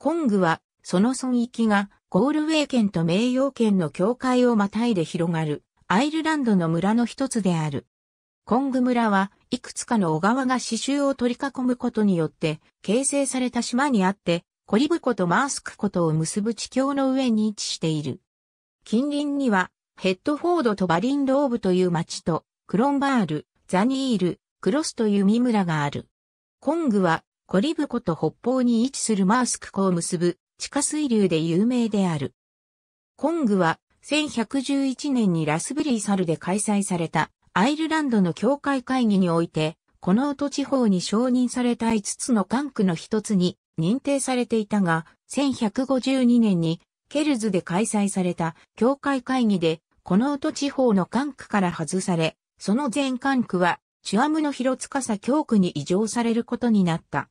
コングは、その村域がゴールウェイ県と名誉県の境界をまたいで広がる、アイルランドの村の一つである。コング村はいくつかの小川が刺繍を取り囲むことによって形成された島にあって、コリブ湖とマースク湖とを結ぶ地境の上に位置している。近隣には、ヘッドフォードとバリンローブという町と、クロンバール、ザニール、クロスという三村がある。コングはコリブ湖と北方に位置するマースク湖を結ぶ地下水流で有名である。コングは1111年にラスブリーサルで開催されたアイルランドの教会会議において、この音地方に承認された5つの管区の一つに認定されていたが、1152年にケルズで開催された教会会議で、この音地方の管区から外され、その全管区はチュアムの広さ教区に移譲されることになった。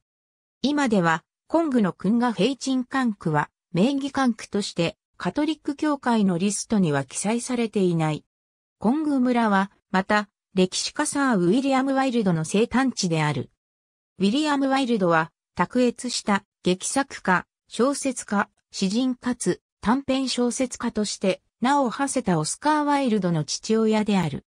今では、コングの君が平鎮管区は、名義管区として、カトリック教会のリストには記載されていない。コング村は、また、歴史家サー・ウィリアム・ワイルドの生誕地である。ウィリアム・ワイルドは、卓越した劇作家、小説家、詩人かつ短編小説家として名を馳せたオスカー・ワイルドの父親である。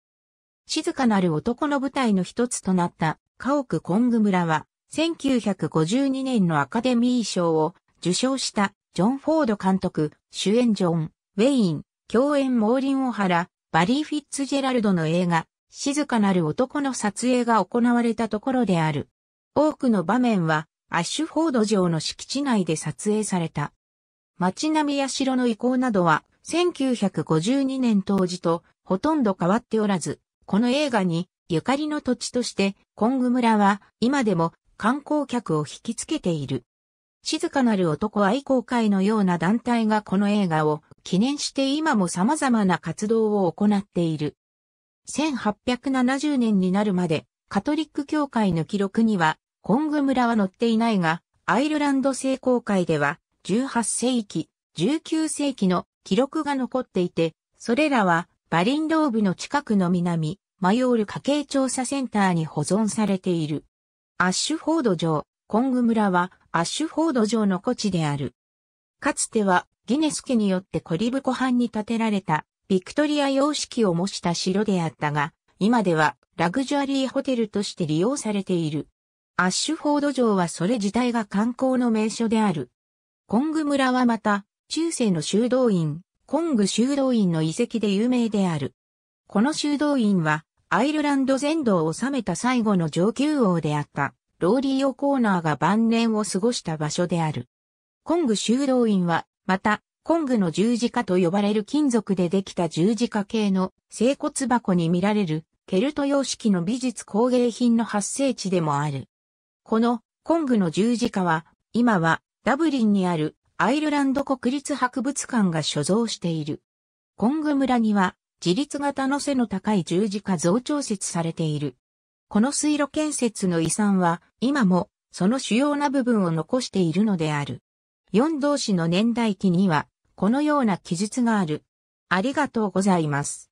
静かなる男の舞台の一つとなった家屋コング村は1952年のアカデミー賞を受賞したジョン・フォード監督、主演ジョン、ウェイン、共演モーリン・オハラ、バリー・フィッツジェラルドの映画、静かなる男の撮影が行われたところである。多くの場面は、アッシュフォード城の敷地内で撮影された。街並みや城の遺構などは、1952年当時とほとんど変わっておらず、この映画にゆかりの土地として、コング村は今でも観光客を引きつけている。静かなる男愛好会のような団体がこの映画を記念して今も様々な活動を行っている。1870年になるまでカトリック教会の記録にはコング村は載っていないが、アイルランド聖公会では18世紀、19世紀の記録が残っていて、それらはバリンローブの近くの南、マヨール家計調査センターに保存されている。アッシュフォード城、コング村はアッシュフォード城の古地である。かつてはギネス家によってコリブ湖畔に建てられたビクトリア様式を模した城であったが、今ではラグジュアリーホテルとして利用されている。アッシュフォード城はそれ自体が観光の名所である。コング村はまた、中世の修道院、コング修道院の遺跡で有名である。この修道院は、アイルランド全土を治めた最後の上級王であった、ローリー・オコーナーが晩年を過ごした場所である。コング修道院は、また、コングの十字架と呼ばれる金属でできた十字架系の整骨箱に見られるケルト様式の美術工芸品の発生地でもある。このコングの十字架は今はダブリンにあるアイルランド国立博物館が所蔵している。コング村には自立型の背の高い十字架増長設されている。この水路建設の遺産は今もその主要な部分を残しているのである。四同士の年代記にはこのような記述がある。ありがとうございます。